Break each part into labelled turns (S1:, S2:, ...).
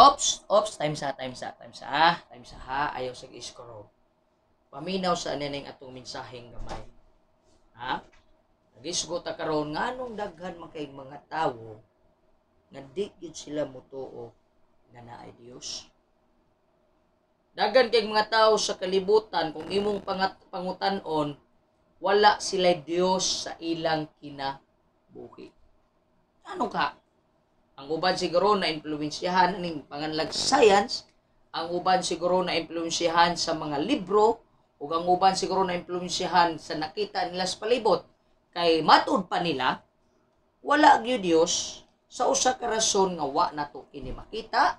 S1: Ops, ops, time sa, time sa, time sa, time sa ha, ayaw sa iskoro. Paminaw sa aneneng atong mensaheng gamay. Ha? Nagisgot ta karon nganong daghan man kay mga tawo nga di gyud sila mutuo na naay Dios. Daghan kay mga tawo sa kalibutan kung imong pangat, pangutan-on wala sila Dios sa ilang kinabuhi. Ano ka? Ang uban siguro na impluwensyahan ning panganlag science, ang uban siguro na impluwensyahan sa mga libro ug ang uban siguro na impluwensyahan sa nakita nila sa palibot kay matud pa nila wala gyud Dios sa usa ka rason nga wa nato kini makita,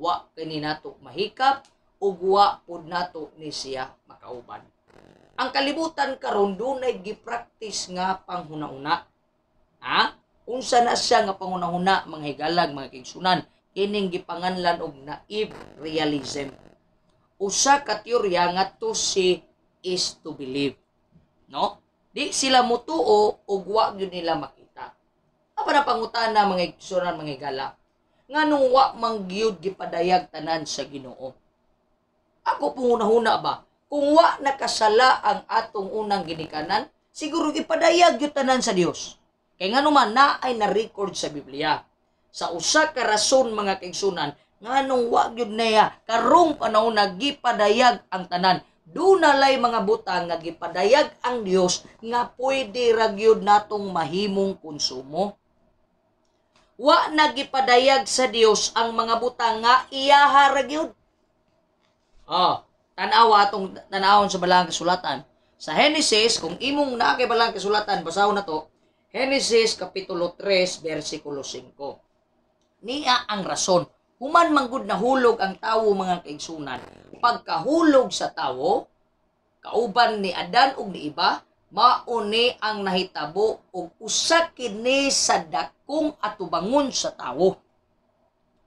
S1: wa kini nato mahikap ug wa pud nato ni siya makauban. Ang kalibutan karon dunay gi-practice nga panghunauna. Ha? unsa na siya nga pangunahuna mga higalag mga kigsunan kining gipanganlan og naive realism usa ka teorya nga to see is to believe no di sila mutuo og wa gyud nila makita apa na pangutana mga kigsunan mga higalag nganong wa man gyud gipadayag tanan sa Ginoo ako pungunahuna ba kung wa nakasala ang atong unang ginikanan siguro gipadayag gyud tanan sa Dios Kay nga naman na ay na-record sa Biblia. Sa usa ka rason mga kaigsunan, nganong wag yun niya karong panahon nagipadayag ang tanan. lay mga butang nga gipadayag ang Dios nga pwede ra natong mahimong konsumo. Wa nagipadayag sa Dios ang mga butang nga iyaha ra gyud. Ah, tanawa atong tanawon sa balang kasulatan. Sa Genesis, kung imong naa kay balang kasulatan, basahon na to, Genesis Kapitulo 3, versikulo 5. Niya ang rason, human manggod na hulog ang tawo mga kaigsunan. Pagkahulog sa tawo, kauban ni Adan ug ni iba, mauni ang nahitabo ug usa kini sa dakong atubangon sa tawo.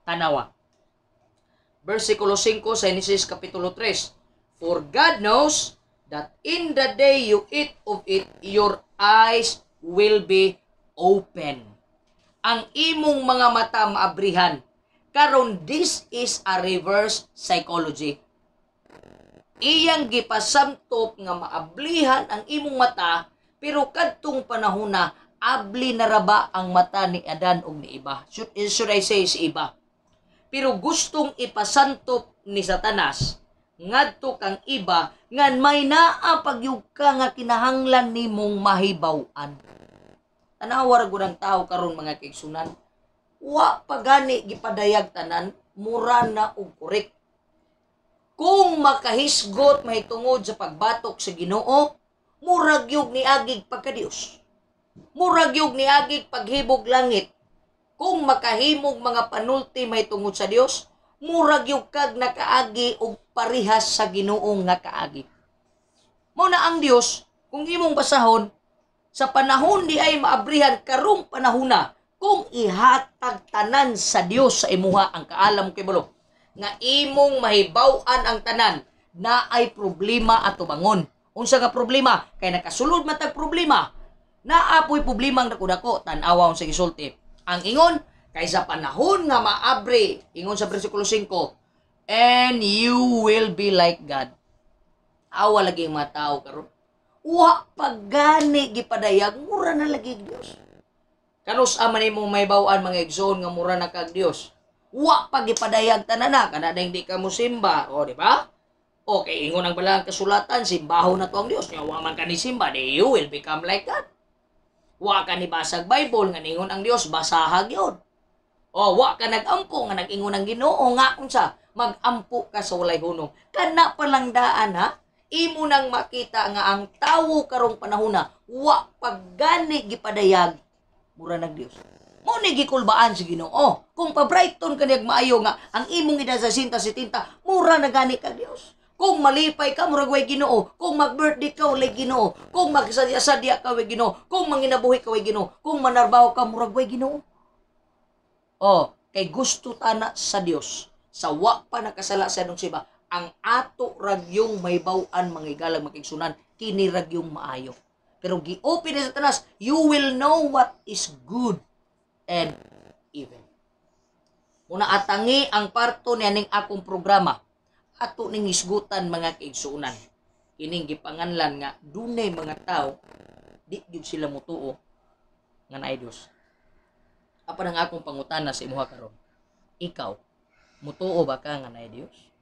S1: Tanawa. Versikulo 5 sa Genesis Kapitulo 3. For God knows that in the day you eat of it, your eyes will be open. Ang imong mga mata maabrihan. Karon this is a reverse psychology. Iyang gipasamtop nga maablihan ang imong mata pero kadtong panahon na abli na raba ang mata ni Adan og ni iba. Should, should I say is iba? Pero gustong ipasantop ni Satanas ngadto kang iba ngan may naa pagyug ka nga kinahanglan nimong mahibaw-an. Tanawar gud ang tao karon mga kaigsunan. Wa pagani gipadayag tanan mura na og korek. Kung makahisgot mahitungod sa pagbatok sa Ginoo, murag yug ni agig pagkadios. Murag yug ni agig paghibog langit. Kung makahimog mga panulti mahitungod sa Dios, murag yung kag nakaagi og parihas sa Ginoong nga kaagi. Muna ang Dios kung imong basahon sa panahon di ay maabrihan karong panahona kung ihatag tanan sa Dios sa imuha ang kaalam kay bulo nga imong mahibaw-an ang tanan na ay problema at tubangon. Unsa nga problema kay nakasulod matag problema naapoy problema ang dako-dako tan-awa sa gisulti. Ang ingon kay sa panahon nga maabri ingon sa bersikulo 5 and you will be like God. Awa lagi yung mga tao karon. Wa pagani gipadayag mura na lagi Dios. Kanos aman nimo may bawaan mga igsoon nga mura na kag Dios. Wa pagipadayag tanana kana na hindi ka mo simba, o di ba? Okay, ingon ang balang kasulatan, simbaho na to ang Dios. Nga wa man ka ni simba, di you will become like God. Wa ka ni basag Bible nga ningon ang Dios basahag yon. O wa ka nagampo nga nagingon ang Ginoo nga unsa? magampo ka sa walay hunong. Kana palang daan ha, imo nang makita nga ang tawo karong panahona wa paggani gipadayag mura nag Dios. Mo ni gikulbaan si Ginoo. Kung pabrighton kaniag maayo nga ang imong ida sa sinta si tinta, mura na gani ka Dios. Kung malipay ka, murag way Ginoo. Kung mag-birthday ka, walay Ginoo. Kung magsadya ka, way Ginoo. Kung manginabuhi ka, way Ginoo. Kung manarbaho ka, murag way Ginoo. Oh, kay gusto tana sa Dios sa wa pa nakasala sa nung siba ang ato ragyong may bawaan mangigalang makigsunan kini ragyong maayo pero giopen sa tanas you will know what is good and evil una atangi ang parto niya ning akong programa ato ning isgutan mga kaigsunan kining gipanganlan nga dunay mga tao di gyud sila mutuo nga naay Dios apan ang akong pangutana sa imuha karon ikaw mutuo ba ka nga na Dios